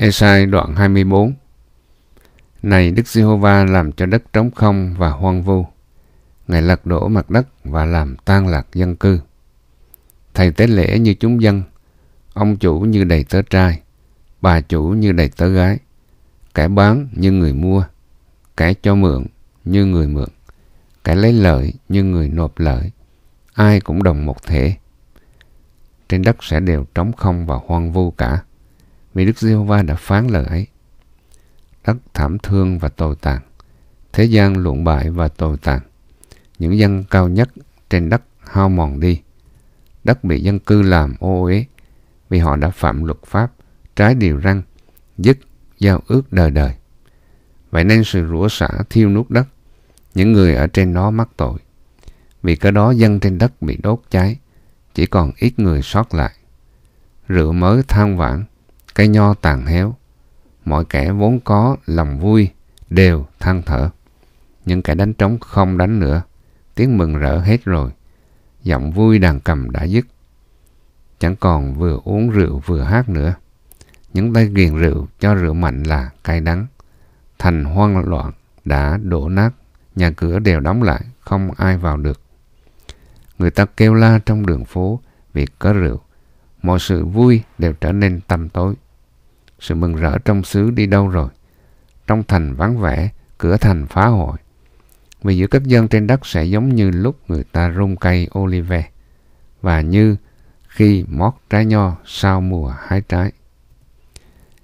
Esai đoạn 24 Này Đức Giê-hô-va làm cho đất trống không và hoang vu. Ngài lật đổ mặt đất và làm tan lạc dân cư. Thầy tế lễ như chúng dân, ông chủ như đầy tớ trai, bà chủ như đầy tớ gái, kẻ bán như người mua, kẻ cho mượn như người mượn, kẻ lấy lợi như người nộp lợi, ai cũng đồng một thể. Trên đất sẽ đều trống không và hoang vu cả vì Đức Giê-hô-va đã phán lời ấy. Đất thảm thương và tồi tàn, thế gian luộn bại và tồi tàn, những dân cao nhất trên đất hao mòn đi. Đất bị dân cư làm ô uế vì họ đã phạm luật pháp, trái điều răn, dứt giao ước đời đời. Vậy nên sự rủa xả thiêu nuốt đất, những người ở trên nó mắc tội. Vì cái đó dân trên đất bị đốt cháy, chỉ còn ít người sót lại. Rượu mới than vãn, cây nho tàn héo. Mọi kẻ vốn có lòng vui đều than thở. nhưng kẻ đánh trống không đánh nữa. Tiếng mừng rỡ hết rồi. Giọng vui đàn cầm đã dứt. Chẳng còn vừa uống rượu vừa hát nữa. Những tay ghiền rượu cho rượu mạnh là cay đắng. Thành hoang loạn đã đổ nát. Nhà cửa đều đóng lại, không ai vào được. Người ta kêu la trong đường phố vì có rượu. Mọi sự vui đều trở nên tăm tối. Sự mừng rỡ trong xứ đi đâu rồi? Trong thành vắng vẻ, cửa thành phá hội. Vì giữa các dân trên đất sẽ giống như lúc người ta rung cây olive và như khi mót trái nho sau mùa hái trái.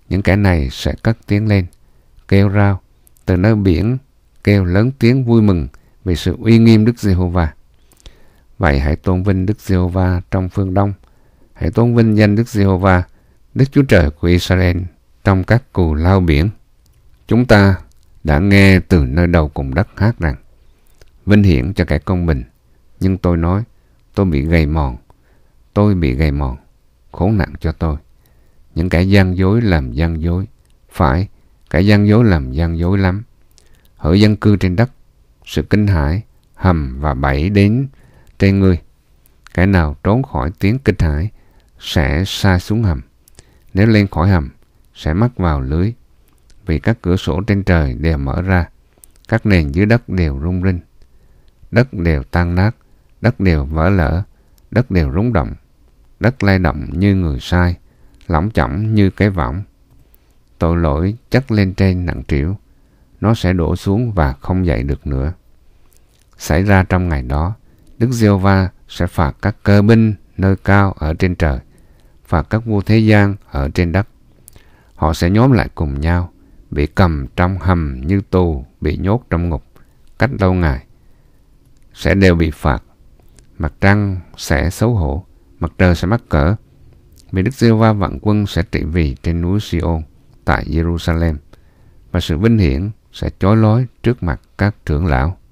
Những kẻ này sẽ cất tiếng lên, kêu rao, từ nơi biển kêu lớn tiếng vui mừng vì sự uy nghiêm Đức Giê-hô-va. Vậy hãy tôn vinh Đức Giê-hô-va trong phương Đông, hãy tôn vinh danh Đức Giê-hô-va Đức Chúa Trời của Israel trong các cù lao biển. Chúng ta đã nghe từ nơi đầu cùng đất hát rằng Vinh hiển cho kẻ công bình. Nhưng tôi nói, tôi bị gầy mòn. Tôi bị gầy mòn. khổ nạn cho tôi. Những kẻ gian dối làm gian dối. Phải, kẻ gian dối làm gian dối lắm. Hỡi dân cư trên đất, sự kinh hãi hầm và bẫy đến trên người Kẻ nào trốn khỏi tiếng kinh hãi sẽ xa xuống hầm. Nếu lên khỏi hầm, sẽ mắc vào lưới. Vì các cửa sổ trên trời đều mở ra, các nền dưới đất đều rung rinh. Đất đều tan nát, đất đều vỡ lở, đất đều rung động. Đất lay động như người sai, lỏng chỏng như cái võng. Tội lỗi chất lên trên nặng trĩu, nó sẽ đổ xuống và không dậy được nữa. Xảy ra trong ngày đó, Đức Giê-hô-va sẽ phạt các cơ binh nơi cao ở trên trời – và các vua thế gian ở trên đất. Họ sẽ nhóm lại cùng nhau, bị cầm trong hầm như tù, bị nhốt trong ngục, cách lâu ngày. Sẽ đều bị phạt. Mặt trăng sẽ xấu hổ, mặt trời sẽ mắc cỡ. Vì Đức Giê Va vạn quân sẽ trị vì trên núi Sion tại Jerusalem và sự vinh hiển sẽ chói lói trước mặt các trưởng lão.